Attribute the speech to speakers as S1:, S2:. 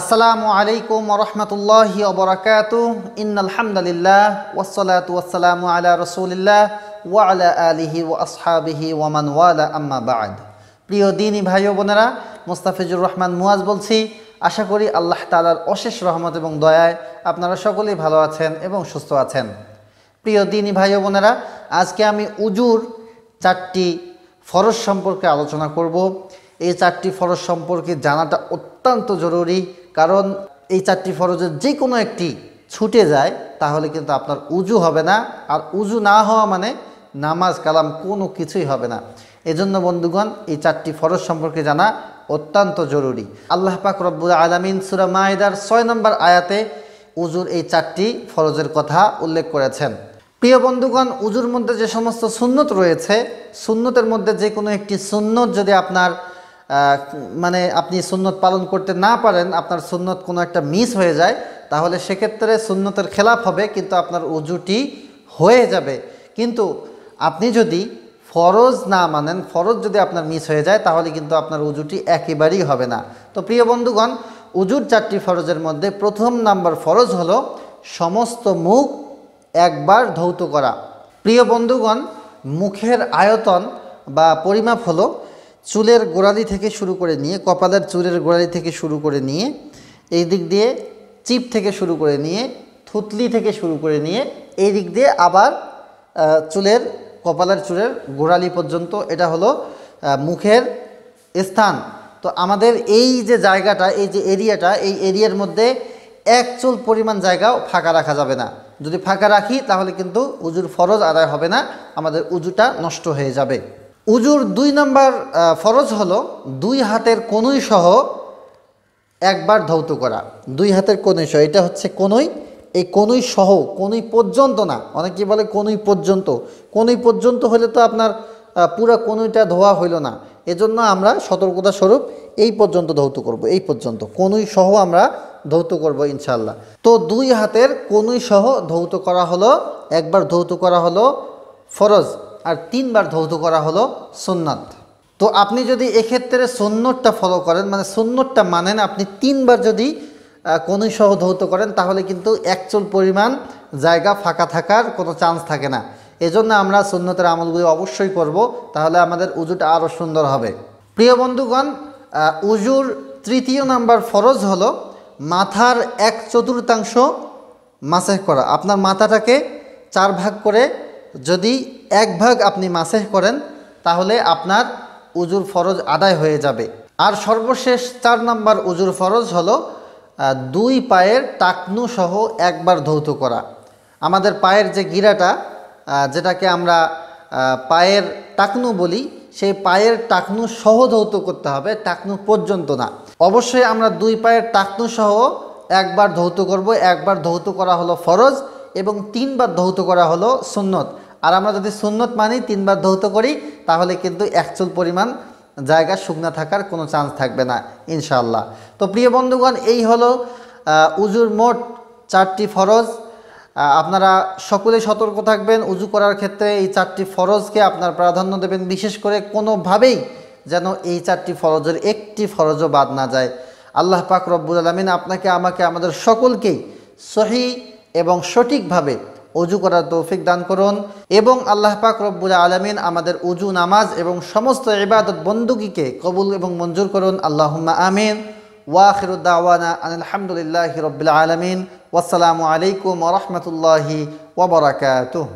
S1: আসসালামু আলাইকুম রহমতুল্লাহ অবরাকাত ইন্নআলহামদুলিল্লাহ ওসলাত ওয়াসালামু আলা রসুলিল্লাহ আলা আলিহি ও আসহাবিহি ওয়ামান ওয়ালা আম্মা বাদ প্রিয় দিনী ভাই ও বোনেরা মুস্তাফিজুর রহমান মুয়াজ বলছি আশা করি আল্লাহ তালার অশেষ রহমত এবং দয়ায় আপনারা সকলেই ভালো আছেন এবং সুস্থ আছেন প্রিয় দিনী ভাই ও বোনেরা আজকে আমি উজুর চারটি ফরজ সম্পর্কে আলোচনা করব এই চারটি ফরজ সম্পর্কে জানাটা অত্যন্ত জরুরি কারণ এই চারটি ফরজের যে কোনো একটি ছুটে যায় তাহলে কিন্তু আপনার উজু হবে না আর উজু না হওয়া মানে নামাজ কালাম কোনো কিছুই হবে না এজন্য বন্ধুগণ এই চারটি ফরজ সম্পর্কে জানা অত্যন্ত জরুরি আল্লাহ পাক রব্বুল আলমিন সুরা মাহিদার ছয় নম্বর আয়াতে উজুর এই চারটি ফরজের কথা উল্লেখ করেছেন প্রিয় বন্ধুগণ উজুর মধ্যে যে সমস্ত সুন্নত রয়েছে সুন্নতের মধ্যে যে কোনো একটি সুন্নত যদি আপনার মানে আপনি সুন্নত পালন করতে না পারেন আপনার সুন্নত কোনো একটা মিস হয়ে যায় তাহলে সেক্ষেত্রে সুন্নতের খেলাপ হবে কিন্তু আপনার উজুটি হয়ে যাবে কিন্তু আপনি যদি ফরজ না মানেন ফরজ যদি আপনার মিস হয়ে যায় তাহলে কিন্তু আপনার উজুটি একেবারেই হবে না তো প্রিয় বন্ধুগণ উজুর চারটি ফরজের মধ্যে প্রথম নাম্বার ফরজ হলো সমস্ত মুখ একবার ধৌত করা প্রিয় বন্ধুগণ মুখের আয়তন বা পরিমাপ হলো চুলের গোড়ালি থেকে শুরু করে নিয়ে কপালের চুলের গোড়ালি থেকে শুরু করে নিয়ে এই দিক দিয়ে চিপ থেকে শুরু করে নিয়ে থুতলি থেকে শুরু করে নিয়ে এই দিক দিয়ে আবার চুলের কপালের চুলের গোড়ালি পর্যন্ত এটা হলো মুখের স্থান তো আমাদের এই যে জায়গাটা এই যে এরিয়াটা এই এরিয়ার মধ্যে এক চুল পরিমাণ জায়গাও ফাঁকা রাখা যাবে না যদি ফাঁকা রাখি তাহলে কিন্তু উজুর ফরজ আদায় হবে না আমাদের উজুটা নষ্ট হয়ে যাবে উজুর দুই নম্বর ফরজ হলো দুই হাতের কনুই সহ একবার ধৌত করা দুই হাতের কনুই সহ এটা হচ্ছে কনুই এই কনুই সহ কনুই পর্যন্ত না অনেকে বলে কনুই পর্যন্ত কনুই পর্যন্ত হলে তো আপনার পুরো কনুইটা ধোয়া হইল না এজন্য আমরা সতর্কতা স্বরূপ এই পর্যন্ত ধৌত করব এই পর্যন্ত কনুই সহ আমরা ধৌত করব ইনশাল্লাহ তো দুই হাতের কনুই সহ ধৌত করা হলো একবার ধৌত করা হলো ফরজ আর তিনবার ধৌত করা হলো সোননাথ তো আপনি যদি এক্ষেত্রে সুন্নতটা ফলো করেন মানে সুন্নতটা মানেন আপনি তিনবার যদি কনুইসহ ধৌত করেন তাহলে কিন্তু একচল পরিমাণ জায়গা ফাঁকা থাকার কোনো চান্স থাকে না এজন্য আমরা সুন্নতের আমলগুলি অবশ্যই করব তাহলে আমাদের উজুটা আরও সুন্দর হবে প্রিয় বন্ধুগণ উজুর তৃতীয় নাম্বার ফরজ হল মাথার এক চতুর্থাংশ মাসেহ করা আপনার মাথাটাকে চার ভাগ করে যদি এক ভাগ আপনি মাসেহ করেন তাহলে আপনার উজুর ফরজ আদায় হয়ে যাবে আর সর্বশেষ চার নাম্বার উজুর ফরজ হলো দুই পায়ের টাকনু সহ একবার ধৌত করা আমাদের পায়ের যে গিরাটা যেটাকে আমরা পায়ের টাকনু বলি সেই পায়ের টাকনু সহ ধৌত করতে হবে টাকনু পর্যন্ত না অবশ্যই আমরা দুই পায়ের টাকনু সহ একবার ধৌত করব একবার ধৌত করা হলো ফরজ এবং তিনবার ধৌত করা হলো সুন্নত আর আমরা যদি সুন্নত মানি তিনবার ধৌত করি তাহলে কিন্তু একচুল পরিমাণ জায়গা শুকনা থাকার কোনো চান্স থাকবে না ইনশাল্লাহ তো প্রিয় বন্ধুগণ এই হলো উজুর মোট চারটি ফরজ আপনারা সকলে সতর্ক থাকবেন উজু করার ক্ষেত্রে এই চারটি ফরজকে আপনার প্রাধান্য দেবেন বিশেষ করে কোনোভাবেই যেন এই চারটি ফরজের একটি ফরজও বাদ না যায় আল্লাহ পাক রব্বুল আলমিন আপনাকে আমাকে আমাদের সকলকেই সহি এবং সঠিকভাবে অজু করার তৌফিক দান করুন এবং আল্লাহ পাক রব্বুল আলমিন আমাদের উজু নামাজ এবং সমস্ত ইবাদত বন্দুকিকে কবুল এবং মঞ্জুর করুন আল্লাহ আমিন ওয়াখিরুদ্দাওয়ানা আলহামদুলিল্লাহ রবিল আলমিন ওসালামু আলাইকুম রহমতুল্লাহি ওবরাকাতুহ